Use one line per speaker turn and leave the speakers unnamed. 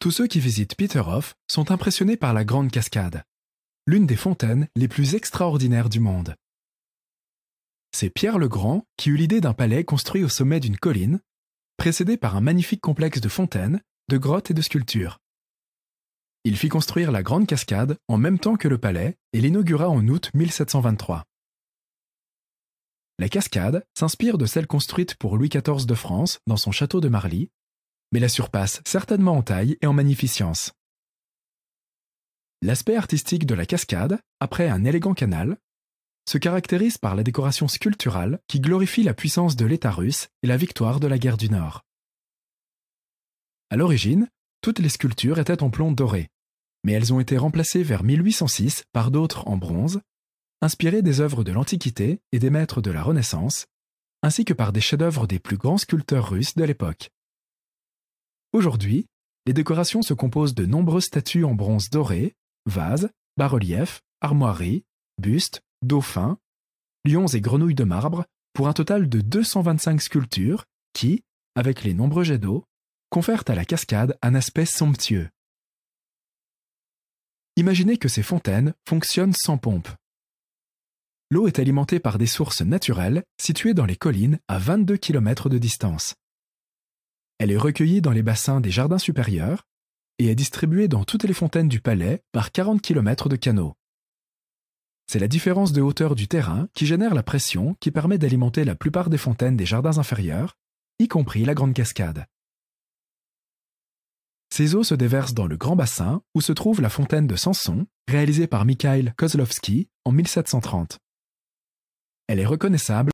Tous ceux qui visitent Peterhof sont impressionnés par la Grande Cascade, l'une des fontaines les plus extraordinaires du monde. C'est Pierre le Grand qui eut l'idée d'un palais construit au sommet d'une colline, précédé par un magnifique complexe de fontaines, de grottes et de sculptures. Il fit construire la Grande Cascade en même temps que le palais et l'inaugura en août 1723. La cascade s'inspire de celle construite pour Louis XIV de France dans son château de Marly mais la surpasse certainement en taille et en magnificence. L'aspect artistique de la cascade, après un élégant canal, se caractérise par la décoration sculpturale qui glorifie la puissance de l'État russe et la victoire de la guerre du Nord. À l'origine, toutes les sculptures étaient en plomb doré, mais elles ont été remplacées vers 1806 par d'autres en bronze, inspirées des œuvres de l'Antiquité et des maîtres de la Renaissance, ainsi que par des chefs-d'œuvre des plus grands sculpteurs russes de l'époque. Aujourd'hui, les décorations se composent de nombreuses statues en bronze doré, vases, bas-reliefs, armoiries, bustes, dauphins, lions et grenouilles de marbre, pour un total de 225 sculptures qui, avec les nombreux jets d'eau, confèrent à la cascade un aspect somptueux. Imaginez que ces fontaines fonctionnent sans pompe. L'eau est alimentée par des sources naturelles situées dans les collines à 22 km de distance. Elle est recueillie dans les bassins des jardins supérieurs et est distribuée dans toutes les fontaines du palais par 40 km de canaux. C'est la différence de hauteur du terrain qui génère la pression qui permet d'alimenter la plupart des fontaines des jardins inférieurs, y compris la Grande Cascade. Ces eaux se déversent dans le grand bassin où se trouve la fontaine de Samson, réalisée par Mikhail Kozlowski en 1730. Elle est reconnaissable